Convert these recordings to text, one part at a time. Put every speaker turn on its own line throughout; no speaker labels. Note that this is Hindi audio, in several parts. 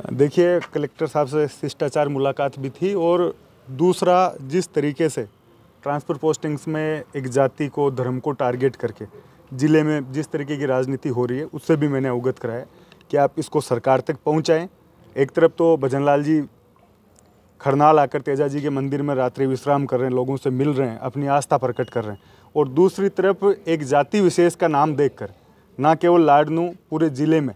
देखिए कलेक्टर साहब से शिष्टाचार मुलाकात भी थी और दूसरा जिस तरीके से ट्रांसफर पोस्टिंग्स में एक जाति को धर्म को टारगेट करके ज़िले में जिस तरीके की राजनीति हो रही है उससे भी मैंने अवगत कराया कि आप इसको सरकार तक पहुँचाएँ एक तरफ तो भजन लाल जी खरनाल आकर तेजा जी के मंदिर में रात्रि विश्राम कर रहे हैं लोगों से मिल रहे हैं अपनी आस्था प्रकट कर रहे हैं और दूसरी तरफ एक जाति विशेष का नाम देखकर ना केवल लाडनू पूरे ज़िले में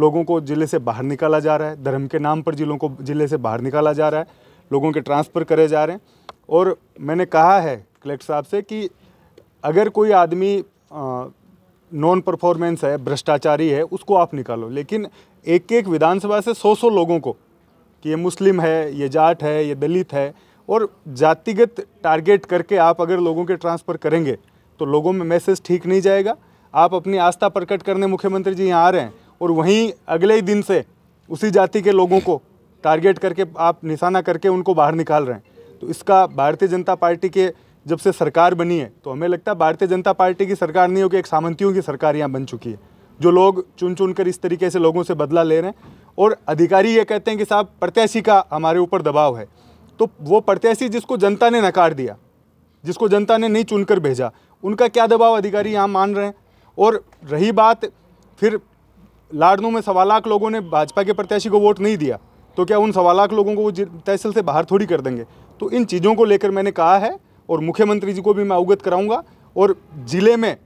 लोगों को ज़िले से बाहर निकाला जा रहा है धर्म के नाम पर ज़िलों को ज़िले से बाहर निकाला जा रहा है लोगों के ट्रांसफ़र करे जा रहे हैं और मैंने कहा है कलेक्टर साहब से कि अगर कोई आदमी नॉन परफॉर्मेंस है भ्रष्टाचारी है उसको आप निकालो लेकिन एक एक विधानसभा से सौ सौ लोगों को कि ये मुस्लिम है ये जाट है ये दलित है और जातिगत टारगेट करके आप अगर लोगों के ट्रांसफ़र करेंगे तो लोगों में मैसेज ठीक नहीं जाएगा आप अपनी आस्था प्रकट करने मुख्यमंत्री जी यहाँ आ रहे हैं और वहीं अगले ही दिन से उसी जाति के लोगों को टारगेट करके आप निशाना करके उनको बाहर निकाल रहे हैं तो इसका भारतीय जनता पार्टी के जब से सरकार बनी है तो हमें लगता है भारतीय जनता पार्टी की सरकार नहीं होगी एक सामंतियों की सरकार यहाँ बन चुकी है जो लोग चुन चुन कर इस तरीके से लोगों से बदला ले रहे हैं और अधिकारी ये कहते हैं कि साहब प्रत्याशी का हमारे ऊपर दबाव है तो वो प्रत्याशी जिसको जनता ने नकार दिया जिसको जनता ने नहीं चुनकर भेजा उनका क्या दबाव अधिकारी यहाँ मान रहे हैं और रही बात फिर लाडनू में सवा लाख लोगों ने भाजपा के प्रत्याशी को वोट नहीं दिया तो क्या उन सवा लाख लोगों को वो तहसील से बाहर थोड़ी कर देंगे तो इन चीज़ों को लेकर मैंने कहा है और मुख्यमंत्री जी को भी मैं अवगत कराऊंगा और ज़िले में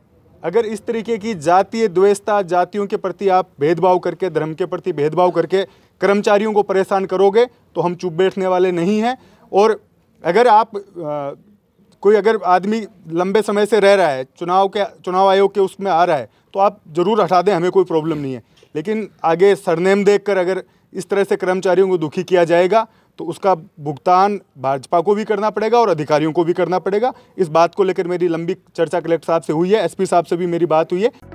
अगर इस तरीके की जातीय द्वेषता जातियों के प्रति आप भेदभाव करके धर्म के प्रति भेदभाव करके कर्मचारियों को परेशान करोगे तो हम चुप बैठने वाले नहीं हैं और अगर आप आ, कोई अगर आदमी लंबे समय से रह रहा है चुनाव के चुनाव आयोग के उसमें आ रहा है तो आप ज़रूर हटा दें हमें कोई प्रॉब्लम नहीं है लेकिन आगे सरनेम देखकर अगर इस तरह से कर्मचारियों को दुखी किया जाएगा तो उसका भुगतान भाजपा को भी करना पड़ेगा और अधिकारियों को भी करना पड़ेगा इस बात को लेकर मेरी लंबी चर्चा कलेक्टर साहब से हुई है एसपी साहब से भी मेरी बात हुई है